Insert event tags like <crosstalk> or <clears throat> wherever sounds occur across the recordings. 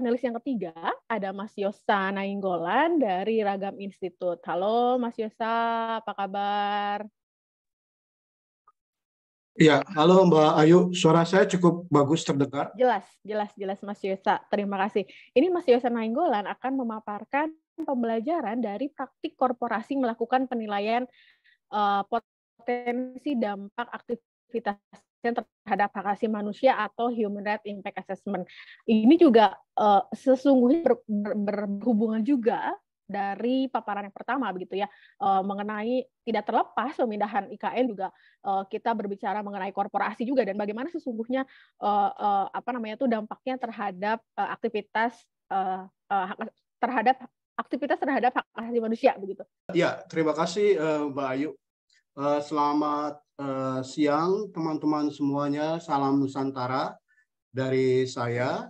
panelis yang ketiga ada Mas Yosa Nainggolan dari Ragam Institute. Halo Mas Yosa, apa kabar? Ya, halo Mbak Ayu. Suara saya cukup bagus terdengar. Jelas, jelas, jelas Mas Yosa. Terima kasih. Ini Mas Yosa Nainggolan akan memaparkan pembelajaran dari praktik korporasi melakukan penilaian uh, potensi dampak aktivitas terhadap hak asasi manusia atau human rights impact assessment. Ini juga uh, sesungguhnya ber, ber, berhubungan juga dari paparan yang pertama begitu ya uh, mengenai tidak terlepas pemindahan IKN juga uh, kita berbicara mengenai korporasi juga dan bagaimana sesungguhnya uh, uh, apa namanya itu dampaknya terhadap uh, aktivitas uh, uh, terhadap aktivitas terhadap hak asasi manusia begitu. Ya, terima kasih Mbak Ayu Eh, selamat eh, siang teman-teman semuanya. Salam Nusantara dari saya.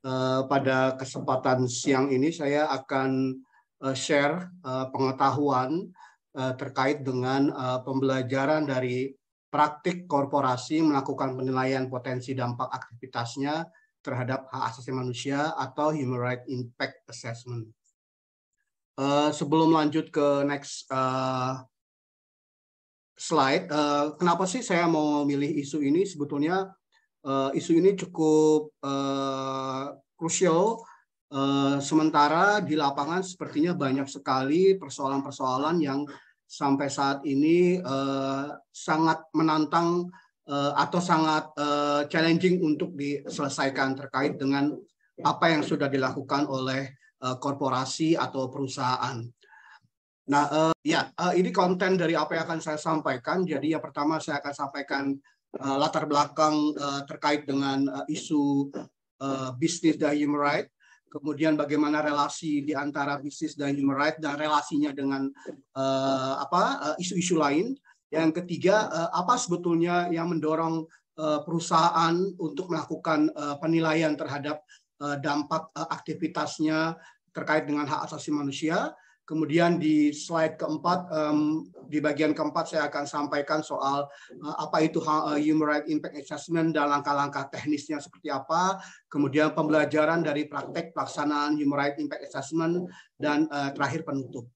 Eh, pada kesempatan siang ini saya akan share pengetahuan terkait dengan pembelajaran dari praktik korporasi melakukan penilaian potensi dampak aktivitasnya terhadap hak asasi manusia atau Human Rights Impact Assessment. Sebelum lanjut ke next slide. Uh, kenapa sih saya mau memilih isu ini? Sebetulnya uh, isu ini cukup uh, krusial. Uh, sementara di lapangan sepertinya banyak sekali persoalan-persoalan yang sampai saat ini uh, sangat menantang uh, atau sangat uh, challenging untuk diselesaikan terkait dengan apa yang sudah dilakukan oleh uh, korporasi atau perusahaan. Nah, uh, ya, uh, ini konten dari apa yang akan saya sampaikan. Jadi, yang pertama saya akan sampaikan uh, latar belakang uh, terkait dengan uh, isu uh, bisnis dan human right, kemudian bagaimana relasi di antara bisnis dan human right dan relasinya dengan uh, apa isu-isu uh, lain. Yang ketiga, uh, apa sebetulnya yang mendorong uh, perusahaan untuk melakukan uh, penilaian terhadap uh, dampak uh, aktivitasnya terkait dengan hak asasi manusia Kemudian di slide keempat, um, di bagian keempat saya akan sampaikan soal uh, apa itu eh, human rights impact assessment dan langkah-langkah teknisnya seperti apa. Kemudian pembelajaran dari praktek pelaksanaan human rights impact assessment dan uh, terakhir penutup.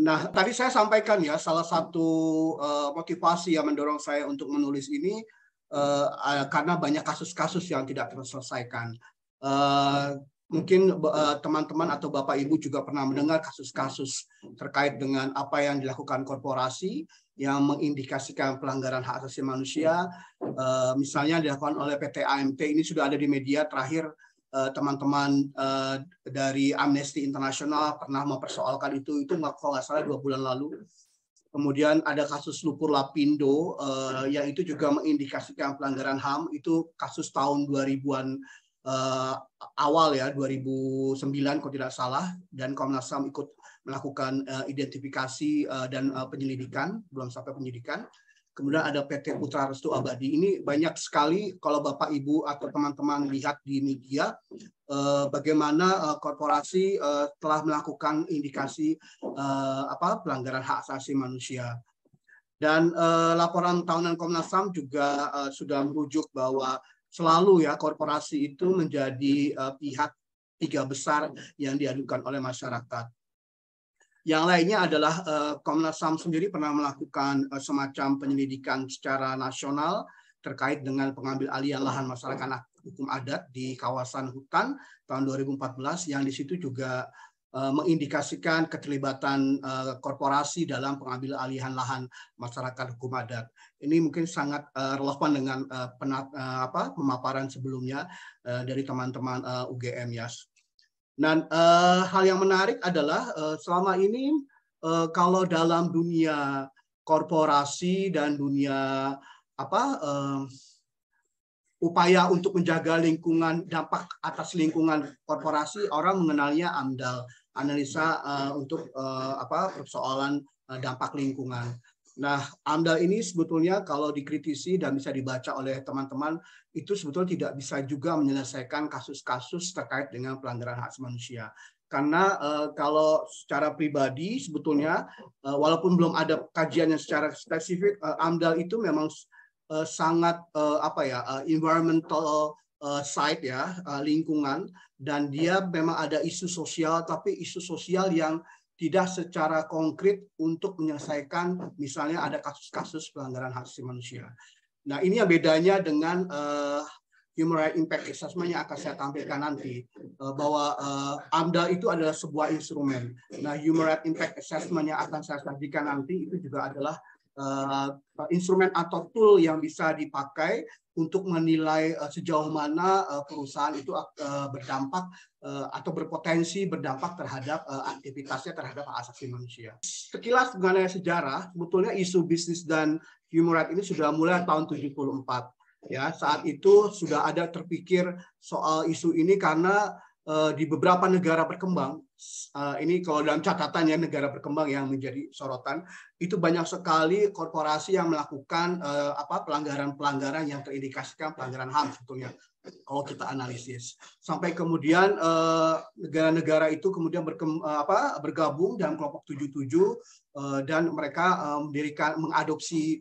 Nah, tadi saya sampaikan ya salah satu uh, motivasi yang mendorong saya untuk menulis ini uh, uh, karena banyak kasus-kasus yang tidak terselesaikan. Uh, mungkin eh, teman-teman uh, atau Bapak Ibu juga pernah mendengar kasus-kasus terkait dengan apa yang dilakukan korporasi yang mengindikasikan pelanggaran hak asasi manusia uh, misalnya dilakukan oleh PT AMT ini sudah ada di media terakhir eh, teman-teman uh, uh, dari Amnesty International pernah mempersoalkan itu itu kalau nggak salah dua bulan lalu kemudian ada kasus lupur lapindo uh, yang itu juga mengindikasikan pelanggaran ham itu kasus tahun 2000-an uh, awal ya 2009 kalau tidak salah dan Komnas HAM ikut melakukan uh, identifikasi uh, dan uh, penyelidikan belum sampai penyelidikan kemudian ada PT Putra Restu Abadi ini banyak sekali kalau Bapak Ibu atau teman-teman lihat di media bagaimana korporasi telah melakukan indikasi apa pelanggaran hak asasi manusia dan laporan tahunan Komnas HAM juga sudah merujuk bahwa selalu ya korporasi itu menjadi uh, pihak tiga besar yang diadukan oleh masyarakat. Yang lainnya adalah uh, Komnas HAM sendiri pernah melakukan uh, semacam penyelidikan secara nasional terkait dengan pengambil alihan lahan masyarakat hukum adat di kawasan hutan tahun 2014 yang di situ juga Eh, mengindikasikan keterlibatan eh, korporasi dalam pengambil alihan lahan masyarakat hukum adat. Ini mungkin sangat eh, relevan dengan penat, apa, pemaparan sebelumnya dari teman-teman UGM ya. Dan hal yang menarik adalah selama ini kalau dalam dunia korporasi dan dunia apa upaya untuk menjaga lingkungan dampak atas lingkungan korporasi orang mengenalnya AMDAL analisa uh, untuk uh, apa persoalan uh, dampak lingkungan. Nah, AMDAL ini sebetulnya kalau dikritisi dan bisa dibaca oleh teman-teman, itu sebetulnya tidak bisa juga menyelesaikan kasus-kasus terkait dengan pelanggaran hak manusia. Karena uh, kalau secara pribadi sebetulnya, uh, walaupun belum ada kajian yang secara spesifik, uh, AMDAL itu memang sangat apa ya environmental uh, eh, site ya uh, lingkungan dan dia memang ada isu sosial tapi isu sosial yang tidak secara konkret untuk menyelesaikan misalnya ada kasus-kasus pelanggaran hak asasi manusia. Nah ini yang bedanya dengan uh, human rights impact assessment yang akan saya tampilkan nanti uh, bahwa uh, AMDA itu adalah sebuah instrumen. Nah human rights impact assessment yang akan saya sajikan nanti itu juga adalah Eh, eh, instrumen atau tool yang bisa dipakai untuk menilai eh, sejauh mana perusahaan itu berdampak atau berpotensi berdampak terhadap aktivitasnya terhadap hak asasi manusia. Sekilas mengenai sejarah, sebetulnya isu bisnis dan human rights ini sudah mulai tahun 74. Ya, saat itu sudah ada terpikir soal isu ini karena di beberapa negara berkembang Eh, ini kalau dalam catatan ya negara berkembang yang menjadi sorotan itu banyak sekali korporasi yang melakukan eh, apa pelanggaran-pelanggaran yang terindikasikan pelanggaran HAM sebetulnya kalau kita analisis sampai kemudian eh, negara-negara itu kemudian apa, bergabung dalam kelompok 77 uh, dan mereka mendirikan mengadopsi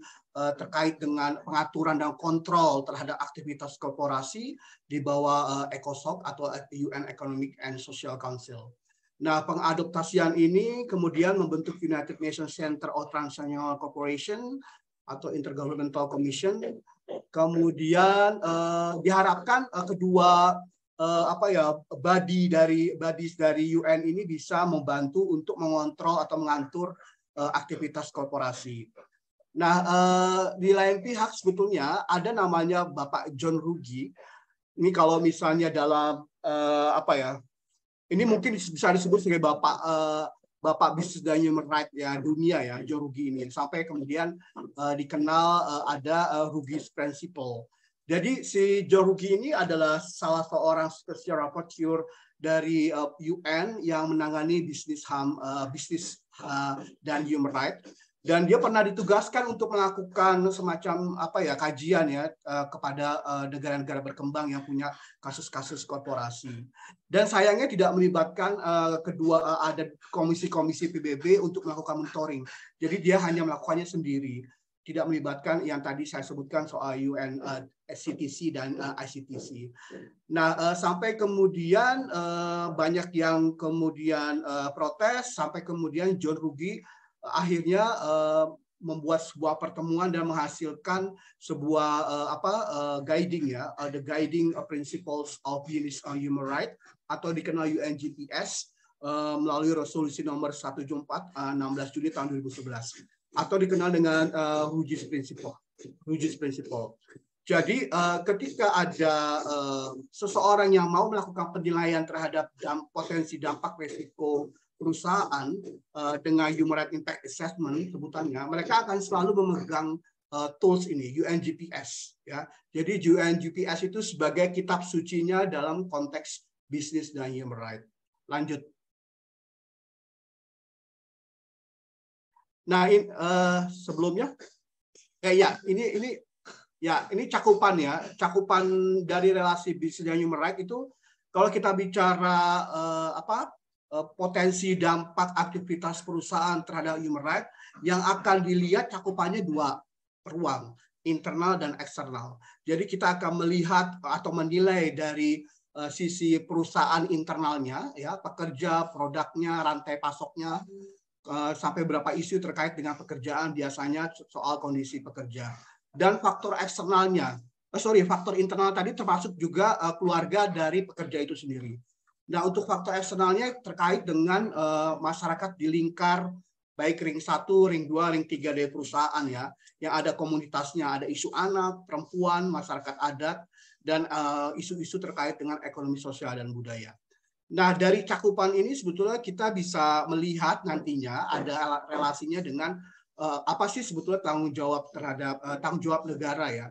terkait dengan pengaturan dan kontrol terhadap aktivitas korporasi di bawah ECOSOC atau UN Economic and Social Council. Nah, pengadoptasian ini kemudian membentuk United Nations Center of Transnational Cooperation atau Intergovernmental Commission. Kemudian eh, diharapkan eh, kedua eh, apa ya body dari bodies dari UN ini bisa membantu untuk mengontrol atau mengatur eh, aktivitas korporasi. Nah, eh, di lain pihak sebetulnya ada namanya Bapak John Rugi. Ini kalau misalnya dalam eh, apa ya ini mungkin bisa disebut sebagai bapak uh, bapak bisnis dan human right ya dunia ya Joe Rugi ini sampai kemudian uh, dikenal uh, ada uh, Rugi's principle. Jadi si Joe Rugi ini adalah salah seorang special rapporteur dari uh, UN yang menangani bisnis ham uh, bisnis uh, dan human right dan dia pernah ditugaskan untuk melakukan semacam apa ya kajian ya eh, kepada eh, negara-negara berkembang yang punya kasus-kasus korporasi. Dan sayangnya tidak melibatkan eh, kedua ada komisi-komisi PBB untuk melakukan monitoring. Jadi dia hanya melakukannya sendiri, tidak melibatkan yang tadi saya sebutkan soal UN SCTC dan ICTC. Nah, sampai kemudian banyak yang kemudian protes sampai kemudian John Rugi akhirnya uh, membuat sebuah pertemuan dan menghasilkan sebuah uh, apa uh, guiding ya uh, the guiding principles of UNIS on Human Rights atau dikenal UNGPS e uh, melalui resolusi nomor 174 uh, 16 Juli tahun 2011 atau dikenal dengan uh, prinsipal principle Hujis principle jadi ketika ada seseorang yang mau melakukan penilaian terhadap potensi dampak resiko perusahaan uh, dengan human Rights impact assessment sebutannya, mereka akan selalu memegang uh, tools ini UNGPS ya. Jadi UNGPS itu sebagai kitab sucinya dalam konteks bisnis dan human rights Lanjut. Nah, in, uh, sebelumnya eh, ya ini ini ya ini cakupan ya, cakupan dari relasi bisnis dan human rights itu kalau kita bicara uh, apa Eh, potensi dampak aktivitas perusahaan terhadap human rights yang akan dilihat cakupannya dua ruang, internal dan eksternal. Jadi kita akan melihat atau menilai dari eh, sisi perusahaan internalnya, ya pekerja, produknya, rantai pasoknya, eh, sampai berapa isu terkait dengan pekerjaan biasanya soal kondisi pekerja dan faktor eksternalnya, sorry faktor internal tadi termasuk juga keluarga dari pekerja itu sendiri. Nah, untuk faktor eksternalnya terkait dengan uh, masyarakat di lingkar baik ring 1, ring 2, ring 3 dari perusahaan ya, yang ada komunitasnya, ada isu anak, perempuan, masyarakat adat, dan eh, isu-isu uh, terkait dengan ekonomi sosial dan budaya. Nah, dari cakupan ini sebetulnya kita bisa melihat nantinya ada relasinya dengan uh, apa sih sebetulnya tanggung jawab terhadap uh, tanggung jawab negara ya.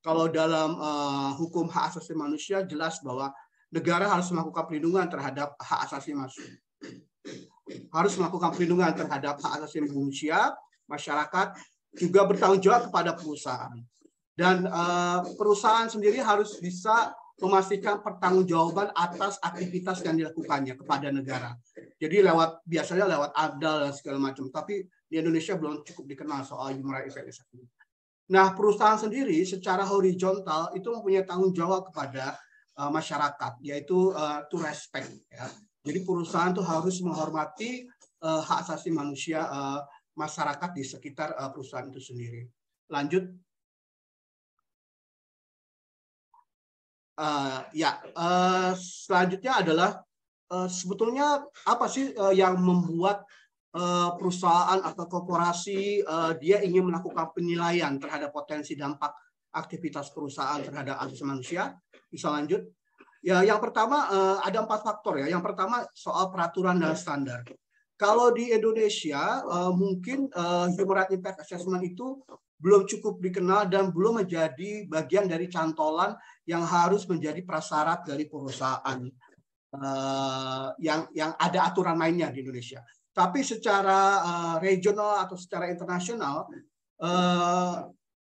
Kalau dalam uh, hukum hak asasi manusia jelas bahwa negara harus melakukan perlindungan terhadap hak asasi manusia. Harus melakukan perlindungan terhadap hak asasi manusia, masyarakat juga bertanggung jawab kepada perusahaan. Dan eh, perusahaan sendiri harus bisa memastikan pertanggungjawaban atas aktivitas yang dilakukannya kepada negara. Jadi lewat biasanya lewat adal dan segala macam, tapi di Indonesia belum cukup dikenal soal human rights Nah, perusahaan sendiri secara horizontal itu mempunyai tanggung jawab kepada Eh, masyarakat yaitu uh, to respect ya. Jadi perusahaan itu harus menghormati uh, hak asasi manusia uh, masyarakat di sekitar uh, perusahaan itu sendiri. Lanjut. Uh, ya, uh, selanjutnya adalah uh, sebetulnya apa sih uh, yang membuat uh, perusahaan atau korporasi uh, dia ingin melakukan penilaian terhadap potensi dampak aktivitas perusahaan terhadap asasi manusia? bisa lanjut. Ya, yang pertama eh, ada empat faktor ya. Yang pertama soal peraturan dan iya. standar. Kalau di Indonesia eh, mungkin eh, human rights impact assessment itu belum cukup dikenal dan belum menjadi bagian dari cantolan yang harus menjadi prasyarat dari perusahaan yang yang ada aturan mainnya di Indonesia. Tapi secara regional atau secara internasional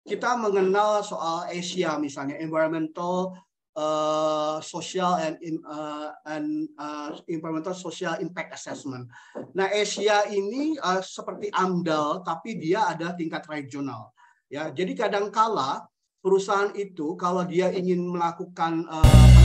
kita mengenal soal Asia misalnya environmental uh, social and in, uh, and uh, environmental social impact assessment. Nah, Asia ini uh, seperti AMDAL tapi dia ada tingkat regional. Ya, jadi kadangkala perusahaan itu kalau dia ingin melakukan uh,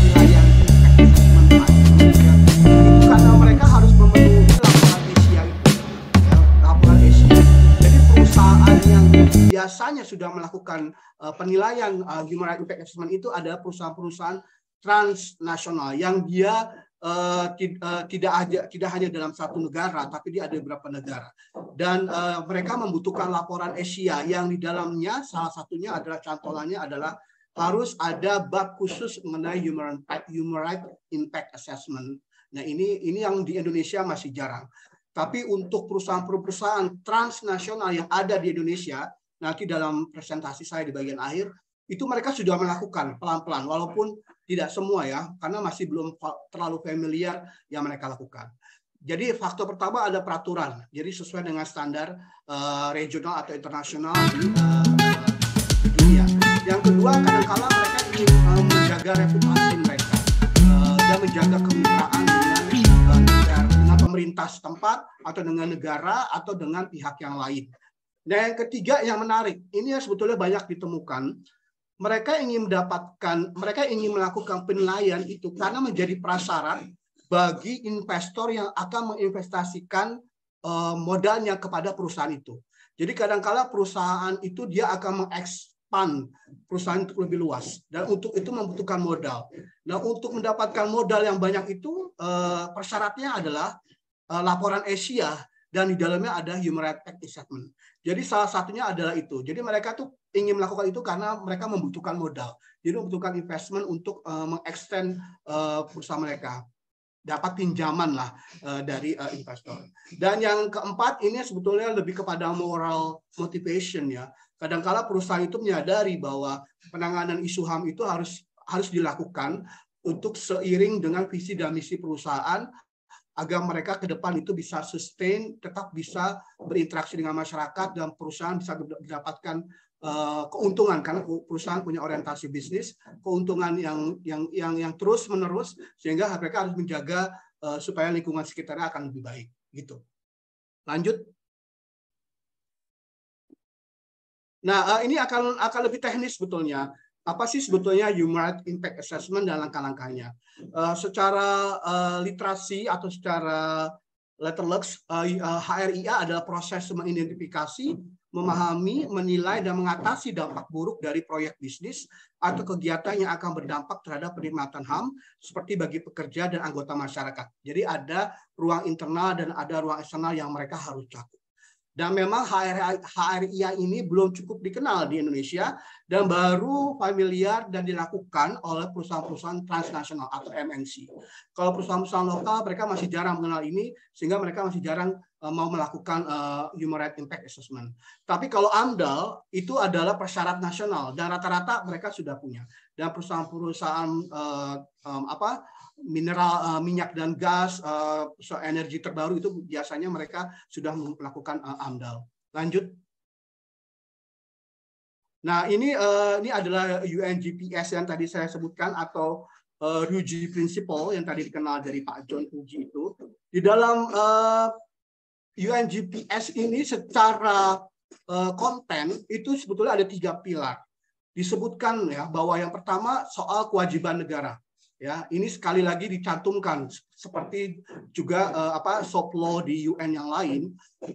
biasanya sudah melakukan eh, penilaian eh, human rights impact assessment itu ada perusahaan-perusahaan transnasional yang dia eh, tidak aja, tidak hanya dalam satu negara tapi dia ada beberapa negara dan mereka membutuhkan laporan Asia yang di dalamnya salah satunya adalah cantolannya adalah harus ada bab khusus mengenai human, human rights impact assessment. Nah ini ini yang di Indonesia masih jarang. Tapi untuk perusahaan-perusahaan transnasional yang ada di Indonesia nanti dalam presentasi saya di bagian akhir itu mereka sudah melakukan pelan-pelan walaupun tidak semua ya karena masih belum terlalu familiar yang mereka lakukan. Jadi faktor pertama ada peraturan. Jadi sesuai dengan standar uh, regional atau internasional di uh, dunia. Yang kedua kadangkala -kadang mereka ingin uh, menjaga reputasi mereka uh, dan menjaga kemitraan dengan uh, dengan pemerintah setempat atau dengan negara atau dengan pihak yang lain. Nah, yang ketiga yang menarik, ini yang sebetulnya banyak ditemukan. Mereka ingin mendapatkan, mereka ingin melakukan penilaian itu karena menjadi prasyarat bagi investor yang akan menginvestasikan eh, modalnya kepada perusahaan itu. Jadi kadangkala perusahaan itu dia akan mengekspan perusahaan itu lebih luas dan untuk itu membutuhkan modal. Nah, untuk mendapatkan modal yang banyak itu eh, persyaratnya adalah eh, laporan Asia dan di dalamnya ada human rights act assessment. Jadi salah satunya adalah itu. Jadi mereka tuh ingin melakukan itu karena mereka membutuhkan modal. Jadi membutuhkan investment untuk uh, mengextend uh, perusahaan mereka. Dapat pinjaman lah uh, dari uh, investor. Dan yang keempat ini sebetulnya lebih kepada moral motivation ya. Kadangkala perusahaan itu menyadari bahwa penanganan isu HAM itu harus harus dilakukan untuk seiring dengan visi dan misi perusahaan agar mereka ke depan itu bisa sustain, tetap bisa berinteraksi dengan masyarakat dan perusahaan bisa mendapatkan eh, keuntungan karena perusahaan punya orientasi bisnis, keuntungan yang yang yang yang terus menerus sehingga mereka harus menjaga eh, supaya lingkungan sekitarnya akan lebih baik gitu. Lanjut. Nah, eh, ini akan akan lebih teknis betulnya apa sih sebetulnya human impact assessment dan langkah-langkahnya. Uh, secara uh, literasi atau secara letter looks, eh, uh, HRIA adalah proses mengidentifikasi, memahami, menilai, dan mengatasi dampak buruk dari proyek bisnis atau kegiatan yang akan berdampak terhadap penikmatan HAM seperti bagi pekerja dan anggota masyarakat. Jadi ada ruang internal dan ada ruang eksternal yang mereka harus cakup. Dan memang HRI, ini belum cukup dikenal di Indonesia dan baru familiar dan dilakukan oleh perusahaan-perusahaan transnasional atau MNC. Kalau perusahaan-perusahaan lokal mereka masih jarang mengenal ini sehingga mereka masih jarang Eh, mau melakukan uh, human rights impact assessment. Tapi kalau AMDAL itu adalah persyarat nasional dan rata-rata mereka sudah punya. Dan perusahaan-perusahaan uh, um, apa mineral uh, minyak dan gas uh, so energi terbaru itu biasanya mereka sudah melakukan uh, AMDAL. Lanjut. Nah, ini uh, ini adalah UNGPS yang tadi saya sebutkan atau uh, Ruji Principle yang tadi dikenal dari Pak John Ruji itu. Di dalam uh, UNGPS ini secara eh, konten itu sebetulnya ada tiga pilar. Disebutkan ya bahwa yang pertama soal kewajiban negara. Ya, ini sekali lagi dicantumkan seperti juga eh, apa soft law di UN yang lain.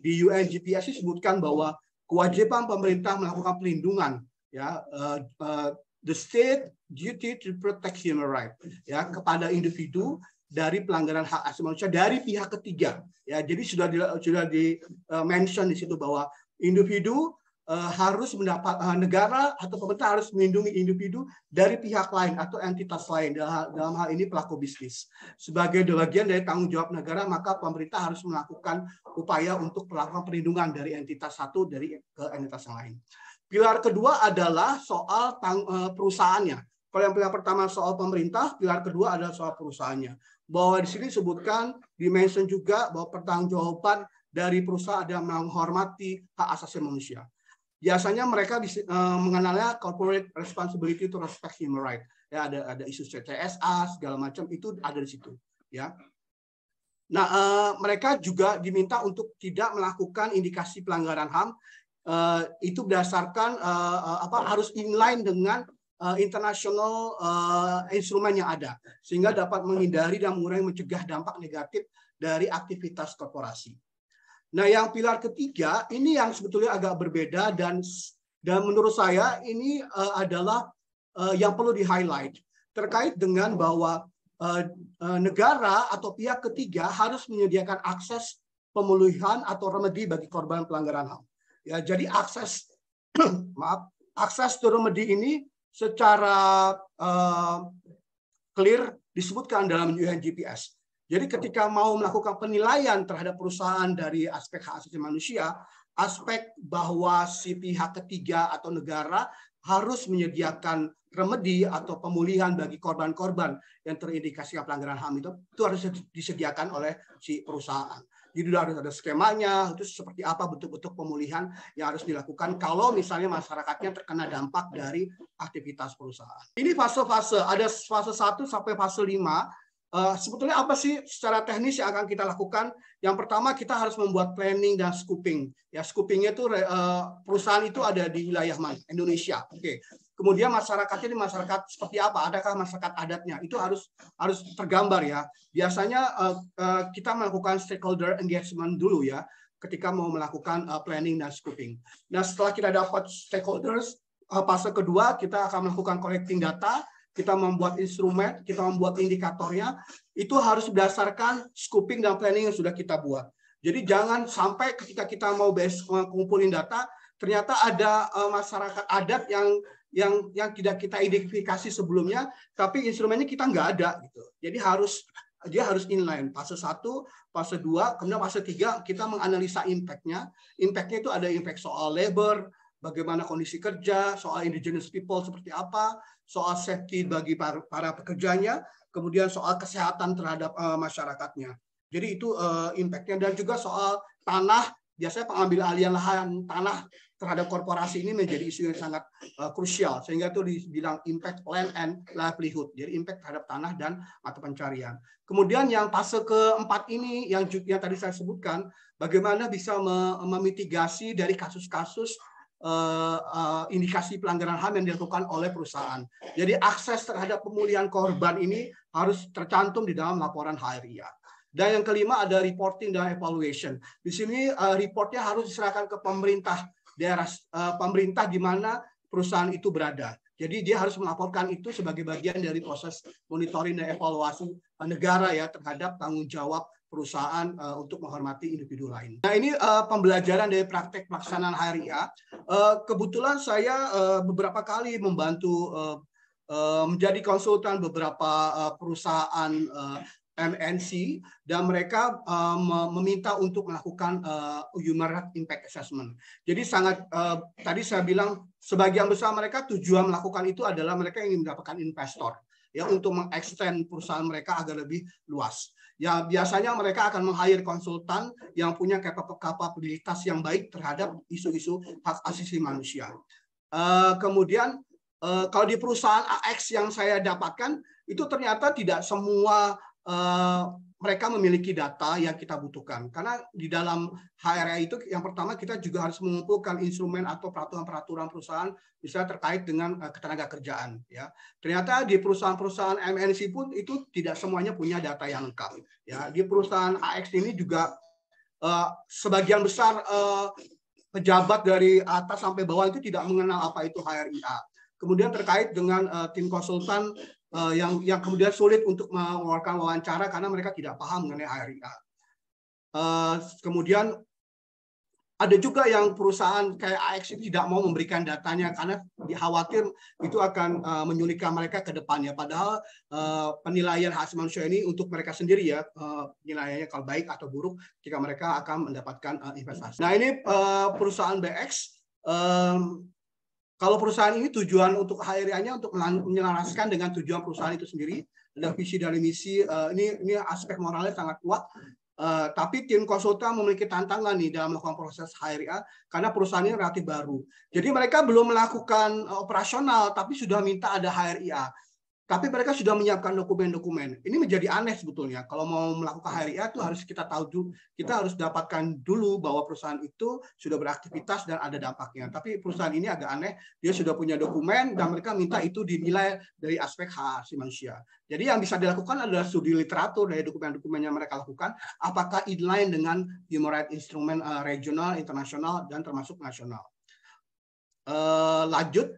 Di UNGPS disebutkan bahwa kewajiban pemerintah melakukan pelindungan ya eh, eh, the state duty to protect human right ya kepada individu dari pelanggaran hak asasi manusia dari pihak ketiga. Ya, jadi sudah di, sudah di uh, mention di situ bahwa individu uh, harus mendapat uh, negara atau pemerintah harus melindungi individu dari pihak lain atau entitas lain dalam, dalam hal ini pelaku bisnis. Sebagai bagian dari tanggung jawab negara, maka pemerintah harus melakukan upaya untuk melakukan perlindungan dari entitas satu dari ke entitas yang lain. Pilar kedua adalah soal tang, uh, perusahaannya. Kalau yang pilar pertama soal pemerintah, pilar kedua adalah soal perusahaannya bahwa di sini disebutkan dimention juga bahwa pertanggungjawaban dari perusahaan adalah menghormati hak asasi manusia. Biasanya mereka di, eh, mengenalnya corporate responsibility to respect human right. Ya ada ada isu CTSA segala macam itu ada di situ, ya. Nah, uh, mereka juga diminta untuk tidak melakukan indikasi pelanggaran HAM eh, itu berdasarkan eh, apa harus inline dengan uh, internasional uh, instrumen yang ada sehingga dapat menghindari dan mengurangi mencegah dampak negatif dari aktivitas korporasi. Nah, yang pilar ketiga ini yang sebetulnya agak berbeda dan dan menurut saya ini uh, adalah uh, yang perlu di highlight terkait dengan bahwa uh, uh, negara atau pihak ketiga harus menyediakan akses pemulihan atau remedi bagi korban pelanggaran HAM. Ya, jadi akses <clears throat> maaf, akses to remedi ini secara uh, clear disebutkan dalam UNGPS. Jadi ketika mau melakukan penilaian terhadap perusahaan dari aspek hak asasi manusia, aspek bahwa si pihak ketiga atau negara harus menyediakan remedi atau pemulihan bagi korban-korban yang terindikasi pelanggaran HAM itu, itu harus disediakan oleh si perusahaan. Jadi harus ada skemanya, itu seperti apa bentuk-bentuk pemulihan yang harus dilakukan kalau misalnya masyarakatnya terkena dampak dari aktivitas perusahaan. Ini fase-fase, ada fase 1 sampai fase 5 Uh, sebetulnya apa sih secara teknis yang akan kita lakukan? Yang pertama kita harus membuat planning dan scoping. Ya, scoopingnya itu uh, perusahaan itu ada di wilayah mana? Indonesia. Oke. Okay. Kemudian masyarakatnya ini masyarakat seperti apa? Adakah masyarakat adatnya? Itu harus harus tergambar ya. Biasanya uh, uh, kita melakukan stakeholder engagement dulu ya ketika mau melakukan uh, planning dan scoping. Nah, setelah kita dapat stakeholders, uh, fase kedua kita akan melakukan collecting data kita membuat instrumen, kita membuat indikatornya, itu harus berdasarkan scoping dan planning yang sudah kita buat. Jadi jangan sampai ketika kita mau bes kumpulin data, ternyata ada e, masyarakat adat yang yang yang tidak kita identifikasi sebelumnya, tapi instrumennya kita nggak ada gitu. Jadi harus dia harus inline fase satu, fase dua, kemudian fase tiga kita menganalisa impact-nya. Impact-nya itu ada impact soal labor, bagaimana kondisi kerja, soal indigenous people seperti apa, soal safety bagi para, pekerjanya, kemudian soal kesehatan terhadap uh, masyarakatnya. Jadi itu uh, impact-nya dan juga soal tanah biasanya pengambil alian lahan tanah terhadap korporasi ini menjadi isu yang sangat uh, krusial sehingga itu dibilang impact land and livelihood jadi impact terhadap tanah dan mata pencarian kemudian yang fase keempat ini yang yang tadi saya sebutkan bagaimana bisa memitigasi dari kasus-kasus Eh, eh, indikasi pelanggaran HAM yang dilakukan oleh perusahaan. Jadi akses terhadap pemulihan korban ini harus tercantum di dalam laporan HRIA. Dan yang kelima ada reporting dan evaluation. Di sini eh, reportnya harus diserahkan ke pemerintah daerah pemerintah di mana perusahaan itu berada. Jadi dia harus melaporkan itu sebagai bagian dari proses monitoring dan evaluasi negara ya terhadap tanggung jawab perusahaan uh, untuk menghormati individu lain. Nah ini uh, pembelajaran dari praktek pelaksanaan HRIA. Uh, eh, kebetulan saya uh, beberapa kali membantu uh, uh, menjadi konsultan beberapa uh, perusahaan uh, MNC dan mereka uh, meminta untuk melakukan uh, human rights impact assessment. Jadi sangat uh, tadi saya bilang sebagian besar mereka tujuan melakukan itu adalah mereka ingin mendapatkan investor ya untuk mengextend perusahaan mereka agar lebih luas. Ya biasanya mereka akan meng-hire konsultan yang punya kapabilitas yang baik terhadap isu-isu hak asasi manusia. Uh, kemudian uh, kalau di perusahaan AX yang saya dapatkan itu ternyata tidak semua Eh, mereka memiliki data yang kita butuhkan. Karena di dalam HRI itu yang pertama kita juga harus mengumpulkan instrumen atau peraturan-peraturan perusahaan misalnya terkait dengan eh, ketenaga kerjaan. Ya, ternyata di perusahaan-perusahaan MNC pun itu tidak semuanya punya data yang lengkap. Ya, di perusahaan AX ini juga uh, sebagian besar uh, pejabat dari atas sampai bawah itu tidak mengenal apa itu HRIA. Kemudian terkait dengan uh, tim konsultan Eh, yang yang kemudian sulit untuk mengeluarkan wawancara karena mereka tidak paham mengenai HRIA. Eh, kemudian ada juga yang perusahaan kayak AX itu tidak mau memberikan datanya karena dikhawatir itu akan uh, menyulitkan mereka ke depannya. Padahal penilaian hak manusia ini untuk mereka sendiri ya uh, penilaiannya kalau baik atau buruk jika mereka akan mendapatkan investasi. Nah ini perusahaan BX kalau perusahaan ini tujuan untuk HRI-nya untuk menyelaraskan dengan tujuan perusahaan itu sendiri, ada visi dan misi. Uh, ini ini aspek moralnya sangat kuat. Uh, tapi tim konsultan memiliki tantangan nih dalam melakukan proses HRIA karena perusahaannya relatif baru. Jadi mereka belum melakukan eh, operasional tapi sudah minta ada HRI tapi mereka sudah menyiapkan dokumen-dokumen. Ini menjadi aneh sebetulnya. Kalau mau melakukan HRIA itu harus kita tahu dulu, kita harus dapatkan dulu bahwa perusahaan itu sudah beraktivitas dan ada dampaknya. Tapi perusahaan ini agak aneh, dia sudah punya dokumen dan mereka minta itu dinilai dari aspek hak si manusia. Jadi yang bisa dilakukan adalah studi literatur dari dokumen-dokumen yang mereka lakukan, apakah inline dengan human rights instrument eh, regional, internasional, dan termasuk nasional. Eh, lanjut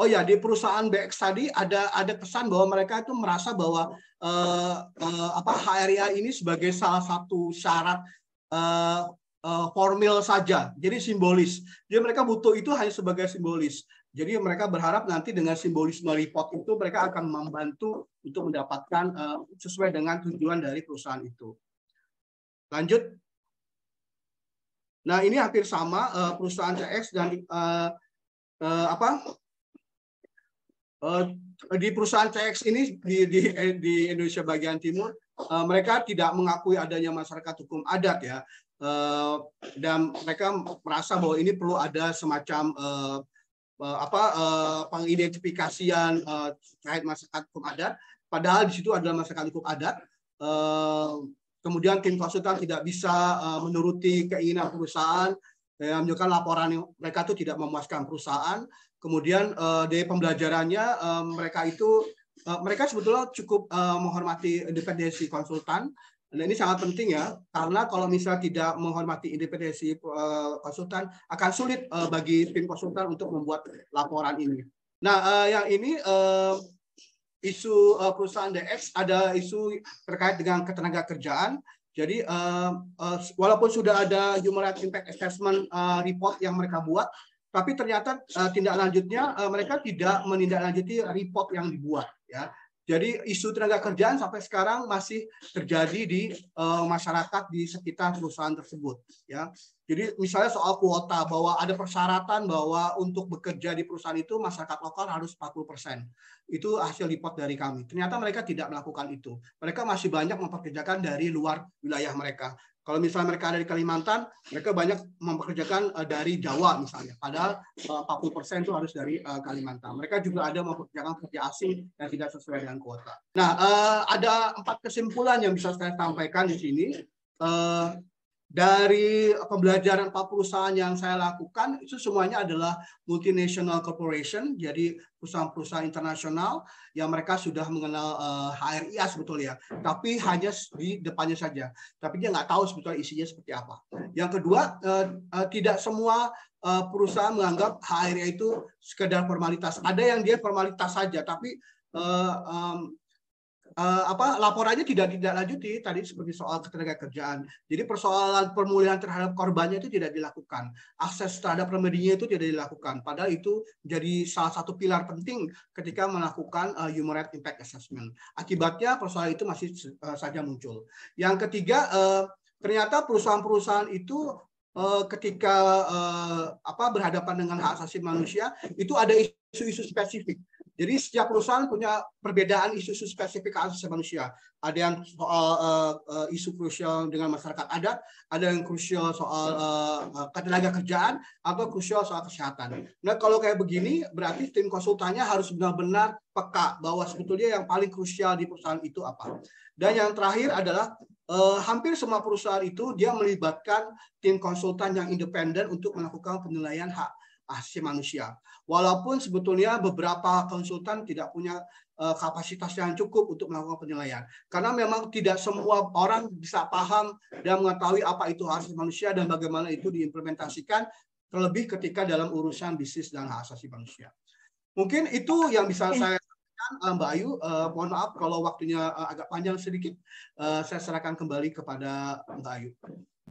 oh ya di perusahaan BX tadi ada ada kesan bahwa mereka itu merasa bahwa uh, uh, apa HRIA ini sebagai salah satu syarat uh, uh, formil saja, jadi simbolis. Jadi mereka butuh itu hanya sebagai simbolis. Jadi mereka berharap nanti dengan simbolisme report itu mereka akan membantu untuk mendapatkan uh, sesuai dengan tujuan dari perusahaan itu. Lanjut. Nah ini hampir sama uh, perusahaan CX dan uh, uh, apa Eh, di perusahaan CX ini di, di, di Indonesia bagian timur eh, mereka tidak mengakui adanya masyarakat hukum adat ya eh, dan mereka merasa bahwa ini perlu ada semacam apa pengidentifikasian terkait masyarakat hukum adat padahal di situ adalah masyarakat hukum adat kemudian tim konsultan tidak bisa menuruti keinginan perusahaan yang menunjukkan laporan mereka itu tidak memuaskan perusahaan Kemudian uh, eh, dari pembelajarannya uh, mereka itu uh, mereka sebetulnya cukup uh, menghormati independensi konsultan. Dan nah, ini sangat penting ya, karena kalau misalnya tidak menghormati independensi konsultan, akan sulit bagi tim konsultan untuk membuat laporan ini. Nah, yang ini isu perusahaan DX ada isu terkait dengan ketenaga kerjaan. Jadi walaupun sudah ada human rights impact assessment report yang mereka buat, tapi ternyata uh, tindak lanjutnya uh, mereka tidak menindaklanjuti report yang dibuat ya jadi isu tenaga kerjaan sampai sekarang masih terjadi di uh, masyarakat di sekitar perusahaan tersebut ya. Jadi misalnya soal kuota bahwa ada persyaratan bahwa untuk bekerja di perusahaan itu masyarakat lokal harus 40%. Itu hasil report dari kami. Ternyata mereka tidak melakukan itu. Mereka masih banyak mempekerjakan dari luar wilayah mereka. Kalau misalnya mereka ada di Kalimantan, mereka banyak mempekerjakan eh, dari Jawa misalnya. Padahal 40% eh, itu harus dari eh, Kalimantan. Mereka juga ada mempekerjakan kerja asing yang tidak sesuai dengan kuota. Nah, ada empat kesimpulan yang bisa saya sampaikan di sini dari eh, pembelajaran perusahaan yang saya lakukan itu semuanya adalah multinational corporation, jadi perusahaan-perusahaan internasional yang mereka sudah mengenal uh, eh, HRIA sebetulnya, ya. tapi hanya di depannya saja. Tapi dia nggak tahu sebetulnya isinya seperti apa. Yang kedua, uh, uh, tidak semua uh, perusahaan menganggap HRIA itu sekedar formalitas. Ada yang dia formalitas saja, tapi uh, um, uh, apa laporannya tidak tidak lanjuti tadi seperti soal ketenaga kerjaan. Jadi persoalan pemulihan terhadap korbannya itu tidak dilakukan, akses terhadap remedinya itu tidak dilakukan. Padahal itu jadi salah satu pilar penting ketika melakukan uh, human rights impact assessment. Akibatnya persoalan itu masih uh, saja muncul. Yang ketiga uh, ternyata perusahaan-perusahaan itu ketika apa berhadapan dengan hak asasi manusia itu ada isu-isu spesifik jadi setiap perusahaan punya perbedaan isu-isu spesifik asasi manusia. Ada yang soal uh, uh, isu krusial dengan masyarakat adat, ada yang krusial soal uh, ketenaga kerjaan, atau krusial soal kesehatan. Nah kalau kayak begini, berarti tim konsultannya harus benar-benar peka bahwa sebetulnya yang paling krusial di perusahaan itu apa. Dan yang terakhir adalah uh, hampir semua perusahaan itu dia melibatkan tim konsultan yang independen untuk melakukan penilaian hak asasi manusia. Walaupun sebetulnya beberapa konsultan tidak punya eh, kapasitas yang cukup untuk melakukan penilaian. Karena memang tidak semua orang bisa paham dan mengetahui apa itu hak asasi manusia dan bagaimana itu diimplementasikan terlebih ketika dalam urusan bisnis dan hak asasi manusia. Mungkin itu yang bisa saya sampaikan eh, Mbak Ayu. Eh, mohon maaf kalau waktunya agak panjang sedikit. saya serahkan kembali kepada Mbak Ayu.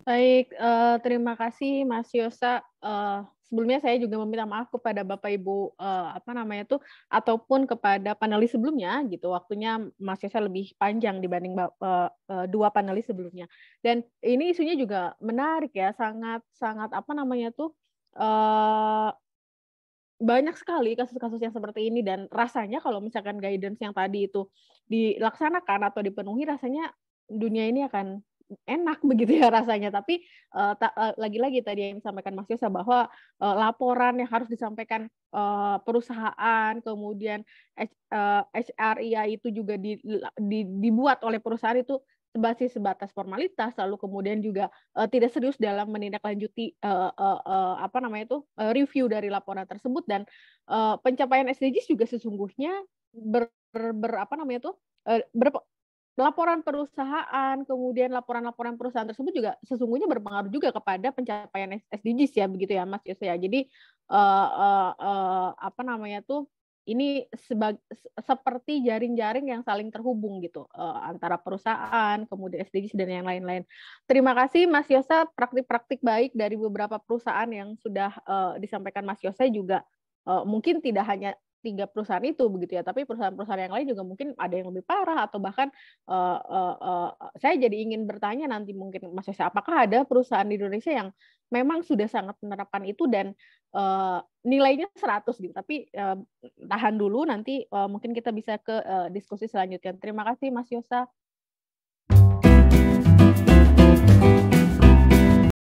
Baik, uh, terima kasih Mas Yosa. Uh, sebelumnya saya juga meminta maaf kepada Bapak Ibu uh, apa namanya tuh ataupun kepada panelis sebelumnya gitu. Waktunya Mas Yosa lebih panjang dibanding uh, uh, dua panelis sebelumnya. Dan ini isunya juga menarik ya, sangat sangat apa namanya tuh uh, banyak sekali kasus-kasus yang seperti ini dan rasanya kalau misalkan guidance yang tadi itu dilaksanakan atau dipenuhi rasanya dunia ini akan enak <laughs> begitu ya rasanya. Tapi uh, ta, uh, lagi-lagi tadi yang disampaikan Mas Yosa bahwa uh, laporan yang harus disampaikan uh, perusahaan, kemudian uh, HRIA itu juga di, di, dibuat oleh perusahaan itu basis sebatas formalitas lalu kemudian juga uh, tidak serius dalam menindaklanjuti uh, uh, uh, apa namanya itu uh, review dari laporan tersebut dan uh, pencapaian SDGs juga sesungguhnya ber, ber, ber apa namanya itu uh, ber, laporan perusahaan, kemudian laporan-laporan perusahaan tersebut juga sesungguhnya berpengaruh juga kepada pencapaian SDGs ya begitu ya Mas Yose ya. Jadi uh, uh, uh, apa namanya tuh ini sebagai seperti jaring-jaring yang saling terhubung gitu uh, antara perusahaan, kemudian SDGs dan yang lain-lain. Terima kasih Mas Yosa praktik-praktik baik dari beberapa perusahaan yang sudah uh, disampaikan Mas Yosa juga uh, mungkin tidak hanya tiga perusahaan itu begitu ya tapi perusahaan-perusahaan yang lain juga mungkin ada yang lebih parah atau bahkan uh, uh, uh, saya jadi ingin bertanya nanti mungkin Mas Esa apakah ada perusahaan di Indonesia yang memang sudah sangat menerapkan itu dan uh, nilainya 100 gitu tapi uh, tahan dulu nanti uh, mungkin kita bisa ke uh, diskusi selanjutnya terima kasih Mas Yosa